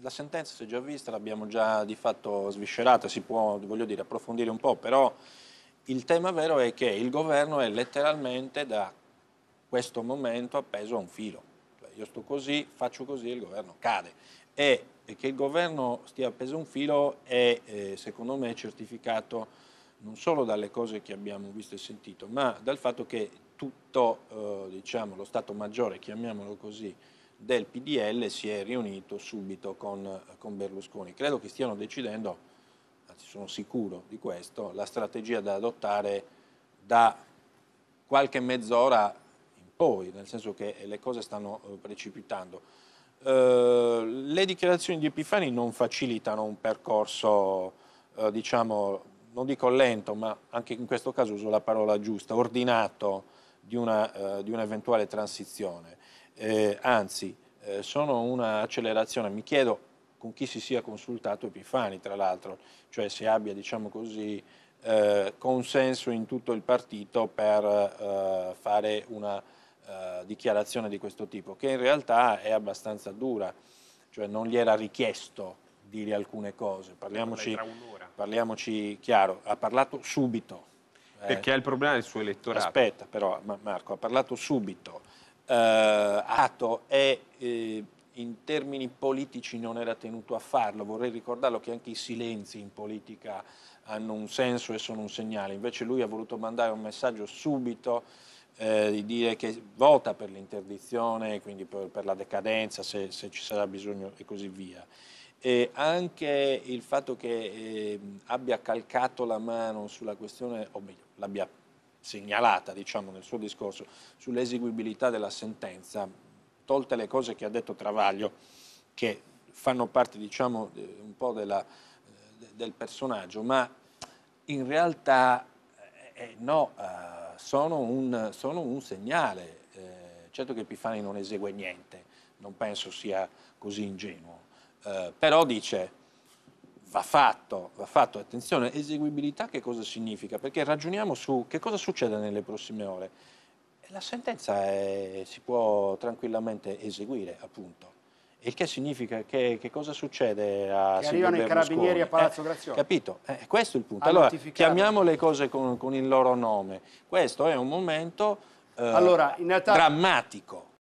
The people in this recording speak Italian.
la sentenza si è già vista, l'abbiamo già di fatto sviscerata, si può, dire, approfondire un po', però il tema vero è che il governo è letteralmente da questo momento appeso a un filo. Cioè, io sto così, faccio così e il governo cade. E che il governo stia appeso a un filo è, eh, secondo me, certificato non solo dalle cose che abbiamo visto e sentito, ma dal fatto che tutto eh, diciamo, lo Stato Maggiore, chiamiamolo così, del PDL si è riunito subito con, con Berlusconi. Credo che stiano decidendo, anzi sono sicuro di questo, la strategia da adottare da qualche mezz'ora in poi, nel senso che le cose stanno eh, precipitando. Uh, le dichiarazioni di Epifani non facilitano un percorso, uh, diciamo, non dico lento, ma anche in questo caso uso la parola giusta, ordinato di una eventuale transizione eh, anzi eh, sono un'accelerazione, mi chiedo con chi si sia consultato Epifani tra l'altro, cioè se abbia diciamo così eh, consenso in tutto il partito per eh, fare una eh, dichiarazione di questo tipo, che in realtà è abbastanza dura, cioè non gli era richiesto dire alcune cose, parliamoci, parliamoci chiaro, ha parlato subito, perché eh. ha il problema del suo elettorato. Aspetta però Marco, ha parlato subito, eh, atto è eh, in termini politici non era tenuto a farlo, vorrei ricordarlo che anche i silenzi in politica hanno un senso e sono un segnale, invece lui ha voluto mandare un messaggio subito eh, di dire che vota per l'interdizione, quindi per, per, la decadenza se, se, ci sarà bisogno e così via. E anche il fatto che eh, abbia calcato la mano sulla questione, o meglio, l'abbia segnalata diciamo, nel suo discorso sull'eseguibilità della sentenza, tolte le cose che ha detto Travaglio, che fanno parte diciamo, un po' della, eh, del personaggio, ma in realtà eh, eh, no, eh, sono, un, sono, un, segnale. Eh, certo che Pifani non esegue niente, non penso sia così ingenuo, eh, però dice va fatto, va fatto. Attenzione, eseguibilità che cosa significa? Perché ragioniamo su che cosa succede nelle prossime ore. La sentenza è, si può tranquillamente eseguire, appunto. Il che significa che, che cosa succede a Che arrivano i carabinieri a eh, Palazzo Grazione. Eh, capito? Eh, questo è il punto. Allora, chiamiamo le cose con, con, il loro nome. Questo è un momento eh, allora, realtà... drammatico